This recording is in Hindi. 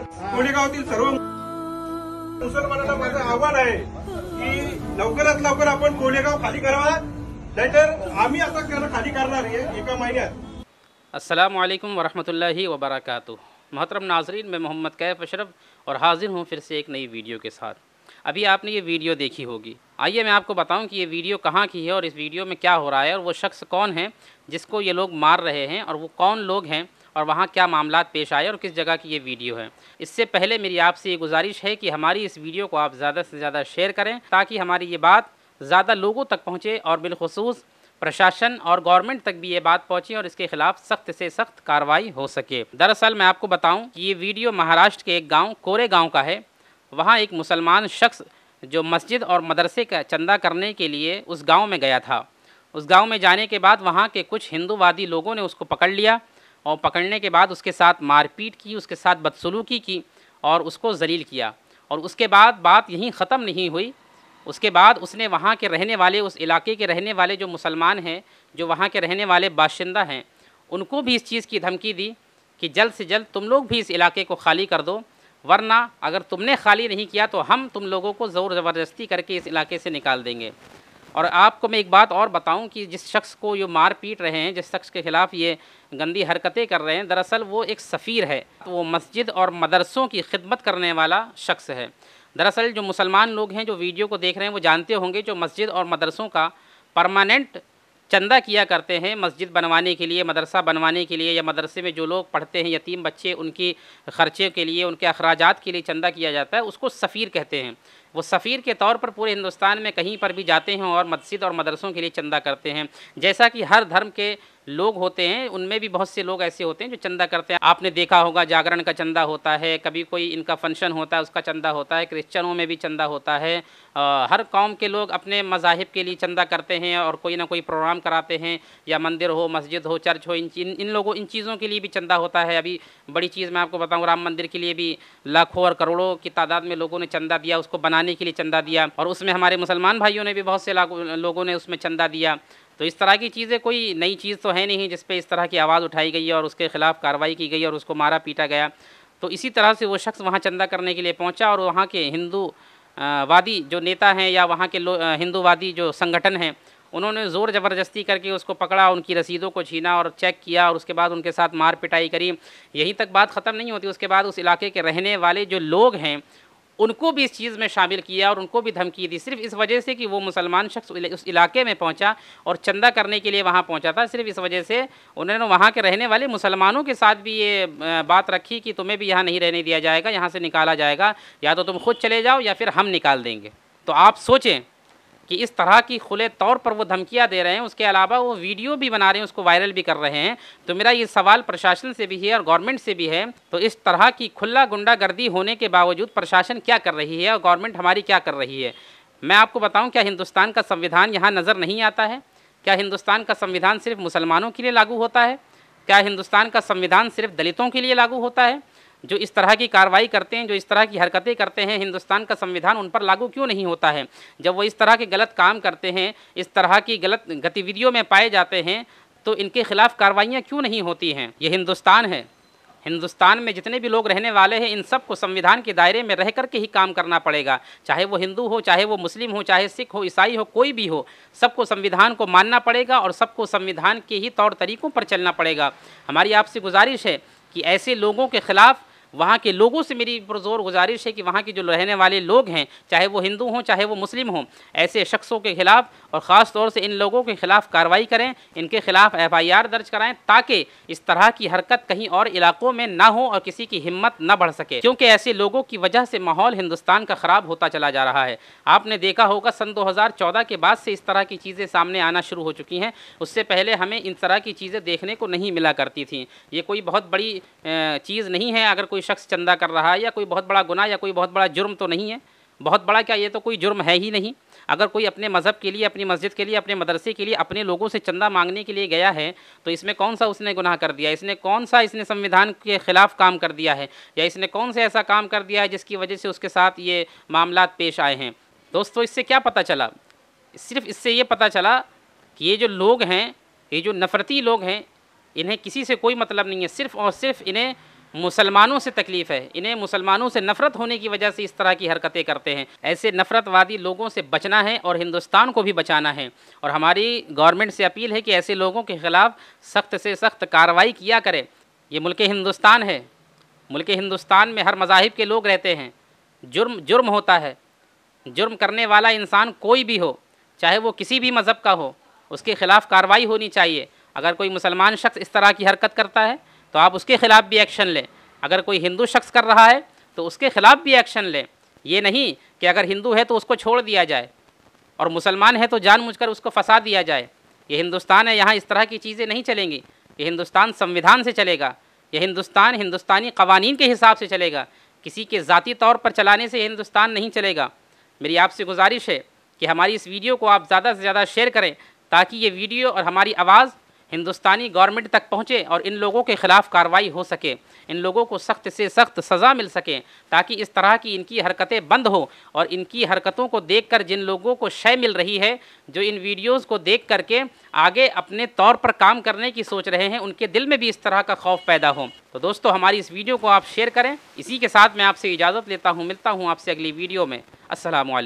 पुणेगावातील सर्व अस्सलाम वालेकुम वरहमतुल्लाहि मोहतरम नाजरीन मैं मोहम्मद कैफ अशरफ और हाजिर हूँ फिर से एक नई वीडियो के साथ अभी आपने ये वीडियो देखी होगी आइए मैं आपको बताऊं कि ये वीडियो कहाँ की है और इस वीडियो में क्या हो रहा है और वो शख्स कौन है जिसको ये लोग मार रहे हैं और वो कौन लोग हैं और वहाँ क्या मामला पेश आए और किस जगह की ये वीडियो है इससे पहले मेरी आपसे ये गुजारिश है कि हमारी इस वीडियो को आप ज़्यादा से ज़्यादा शेयर करें ताकि हमारी ये बात ज़्यादा लोगों तक पहुँचे और बिलखसूस प्रशासन और गवर्नमेंट तक भी ये बात पहुंची और इसके खिलाफ सख्त से सख्त कार्रवाई हो सके दरअसल मैं आपको बताऊं कि ये वीडियो महाराष्ट्र के एक गांव कोरे गांव का है वहाँ एक मुसलमान शख्स जो मस्जिद और मदरसे का चंदा करने के लिए उस गांव में गया था उस गांव में जाने के बाद वहाँ के कुछ हिंदूवादी लोगों ने उसको पकड़ लिया और पकड़ने के बाद उसके साथ मारपीट की उसके साथ बदसलूकी की और उसको जलील किया और उसके बाद बात यहीं ख़त्म नहीं हुई उसके बाद उसने वहाँ के रहने वाले उस इलाके के रहने वाले जो मुसलमान हैं जो वहाँ के रहने वाले बाशिंदा हैं उनको भी इस चीज़ की धमकी दी कि जल्द से जल्द तुम लोग भी इस इलाके को खाली कर दो वरना अगर तुमने खाली नहीं किया तो हम तुम लोगों को ज़ोर ज़बरदस्ती करके इस इलाके से निकाल देंगे और आपको मैं एक बात और बताऊं कि जिस शख्स को ये मार पीट रहे हैं जिस शख्स के ख़िलाफ़ ये गंदी हरकतें कर रहे हैं दरअसल वो एक सफ़ीर है तो वो मस्जिद और मदरसों की खिदमत करने वाला शख्स है दरअसल जो मुसलमान लोग हैं जो वीडियो को देख रहे हैं वो जानते होंगे जो मस्जिद और मदरसों का परमानेंट चंदा किया करते हैं मस्जिद बनवाने के लिए मदरसा बनवाने के लिए या मदरसे में जो लोग पढ़ते हैं यतीम बच्चे उनकी खर्चे के लिए उनके अखराज के लिए चंदा किया जाता है उसको सफ़ीर कहते हैं वो सफ़ीर के तौर पर पूरे हिंदुस्तान में कहीं पर भी जाते हैं और मस्जिद और मदरसों के लिए चंदा करते हैं जैसा कि हर धर्म के लोग होते हैं उनमें भी बहुत से लोग ऐसे होते हैं जो चंदा करते हैं आपने देखा होगा जागरण का चंदा होता है कभी कोई इनका फंक्शन होता है उसका चंदा होता है क्रिश्चनों में भी चंदा होता है आ, हर कौम के लोग अपने मजाहिब के लिए चंदा करते हैं और कोई ना कोई प्रोग्राम कराते हैं या मंदिर हो मस्जिद हो चर्च हो इन इन लोगों इन चीज़ों के लिए भी चंदा होता है अभी बड़ी चीज़ मैं आपको बताऊँ राम मंदिर के लिए भी लाखों और करोड़ों की तादाद में लोगों ने चंदा दिया उसको बनाने के लिए चंदा दिया और उसमें हमारे मुसलमान भाइयों ने भी बहुत से लोगों ने उसमें चंदा दिया तो इस तरह की चीज़ें कोई नई चीज़ तो है नहीं जिस पर इस तरह की आवाज़ उठाई गई और उसके ख़िलाफ़ कार्रवाई की गई और उसको मारा पीटा गया तो इसी तरह से वो शख्स वहाँ चंदा करने के लिए पहुँचा और वहाँ के हिंदू वादी जो नेता हैं या वहाँ के हिंदूवादी जो संगठन हैं उन्होंने ज़ोर ज़बरदस्ती करके उसको पकड़ा उनकी रसीदों को छीना और चेक किया और उसके बाद उनके साथ मार पिटाई करी यहीं तक बात ख़त्म नहीं होती उसके बाद उस इलाके के रहने वाले जो लोग हैं उनको भी इस चीज़ में शामिल किया और उनको भी धमकी दी सिर्फ इस वजह से कि वो मुसलमान शख्स उस इलाके में पहुंचा और चंदा करने के लिए वहाँ पहुंचा था सिर्फ इस वजह से उन्होंने वहाँ के रहने वाले मुसलमानों के साथ भी ये बात रखी कि तुम्हें भी यहाँ नहीं रहने दिया जाएगा यहाँ से निकाला जाएगा या तो तुम खुद चले जाओ या फिर हम निकाल देंगे तो आप सोचें कि इस तरह की खुले तौर पर वो धमकियाँ दे रहे हैं उसके अलावा वो वीडियो भी बना रहे हैं उसको वायरल भी कर रहे हैं तो मेरा ये सवाल प्रशासन से भी है और गवर्नमेंट से भी है तो इस तरह की खुला गुंडागर्दी होने के बावजूद प्रशासन क्या कर रही है और गवर्नमेंट हमारी क्या कर रही है मैं आपको बताऊँ क्या हिंदुस्तान का संविधान यहाँ नज़र नहीं आता है क्या हिंदुस्तान का संविधान सिर्फ मुसलमानों के लिए लागू होता है क्या हिंदुस्तान का संविधान सिर्फ दलितों के लिए लागू होता है जो इस तरह की कार्रवाई करते हैं जो इस तरह की हरकतें करते हैं हिंदुस्तान का संविधान उन पर लागू क्यों नहीं होता है जब वो इस तरह के गलत काम करते हैं इस तरह की गलत गतिविधियों में पाए जाते हैं तो इनके खिलाफ कार्रवाइयाँ क्यों नहीं होती हैं ये हिंदुस्तान है हिंदुस्तान में जितने भी लोग रहने वाले हैं इन सबको संविधान के दायरे में रह कर के ही काम करना पड़ेगा चाहे वो हिंदू हो चाहे वो मुस्लिम हो चाहे सिख हो ईसाई हो कोई भी हो सबको संविधान को मानना पड़ेगा और सबको संविधान के ही तौर तरीक़ों पर चलना पड़ेगा हमारी आपसे गुजारिश है कि ऐसे लोगों के ख़िलाफ़ वहाँ के लोगों से मेरी पुरजोर गुजारिश है कि वहाँ के जो रहने वाले लोग हैं चाहे वो हिंदू हों चाहे वो मुस्लिम हों ऐसे शख्सों के खिलाफ और ख़ास तौर से इन लोगों के खिलाफ कार्रवाई करें इनके खिलाफ एफ आई आर दर्ज कराएँ ताकि इस तरह की हरकत कहीं और इलाकों में ना हो और किसी की हिम्मत ना बढ़ सके क्योंकि ऐसे लोगों की वजह से माहौल हिंदुस्तान का ख़राब होता चला जा रहा है आपने देखा होगा सन 2014 के बाद से इस तरह की चीज़ें सामने आना शुरू हो चुकी हैं उससे पहले हमें इन तरह की चीज़ें देखने को नहीं मिला करती थी ये कोई बहुत बड़ी चीज़ नहीं है अगर कोई कोई शख्स चंदा कर रहा है या कोई बहुत बड़ा गुनाह या कोई बहुत बड़ा जुर्म तो नहीं है बहुत बड़ा क्या ये तो कोई जुर्म है ही नहीं अगर कोई अपने मज़हब के लिए अपनी मस्जिद के लिए अपने मदरसे के लिए अपने लोगों से चंदा मांगने के लिए गया है तो इसमें कौन सा उसने गुनाह कर दिया इसने कौन सा इसने संविधान के ख़िलाफ़ काम कर दिया है या इसने कौन सा ऐसा काम कर दिया है जिसकी वजह से उसके साथ ये मामला पेश आए हैं दोस्तों इससे क्या पता चला सिर्फ इससे ये पता चला कि ये जो लोग हैं ये जो नफ़रती लोग हैं इन्हें किसी से कोई मतलब नहीं है सिर्फ़ और सिर्फ इन्हें मुसलमानों से तकलीफ़ है इन्हें मुसलमानों से नफ़रत होने की वजह से इस तरह की हरकतें करते हैं ऐसे नफ़रतवादी लोगों से बचना है और हिंदुस्तान को भी बचाना है और हमारी गवर्नमेंट से अपील है कि ऐसे लोगों के ख़िलाफ़ सख्त से सख्त कार्रवाई किया करे ये मुल्क हिंदुस्तान है मुल्क हिंदुस्तान में हर मजाहब के लोग रहते हैं जुर्म जुर्म होता है जुर्म करने वाला इंसान कोई भी हो चाहे वो किसी भी मज़हब का हो उसके ख़िलाफ़ कार्रवाई होनी चाहिए अगर कोई मुसलमान शख्स इस तरह की हरकत करता है तो आप उसके ख़िलाफ़ भी एक्शन लें अगर कोई हिंदू शख्स कर रहा है तो उसके ख़िलाफ़ भी एक्शन लें ये नहीं कि अगर हिंदू है तो उसको छोड़ दिया जाए और मुसलमान है तो जानबूझकर उसको फंसा दिया जाए ये हिंदुस्तान है यहाँ इस तरह की चीज़ें नहीं चलेंगी ये हिंदुस्तान संविधान से चलेगा यह हिंदुस्तान हिंदुस्तानी कवानीन के हिसाब से चलेगा किसी के ज़ाती तौर पर चलाने से हिंदुस्तान नहीं चलेगा मेरी आपसे गुजारिश है कि हमारी इस वीडियो को आप ज़्यादा से ज़्यादा शेयर करें ताकि ये वीडियो और हमारी आवाज़ हिंदुस्तानी गवर्नमेंट तक पहुँचे और इन लोगों के ख़िलाफ़ कार्रवाई हो सके इन लोगों को सख्त से सख्त सज़ा मिल सके ताकि इस तरह की इनकी हरकतें बंद हो और इनकी हरकतों को देखकर जिन लोगों को शय मिल रही है जो इन वीडियोज़ को देख करके आगे अपने तौर पर काम करने की सोच रहे हैं उनके दिल में भी इस तरह का खौफ पैदा हो तो दोस्तों हमारी इस वीडियो को आप शेयर करें इसी के साथ मैं आपसे इजाज़त लेता हूँ मिलता हूँ आपसे अगली वीडियो में असलकम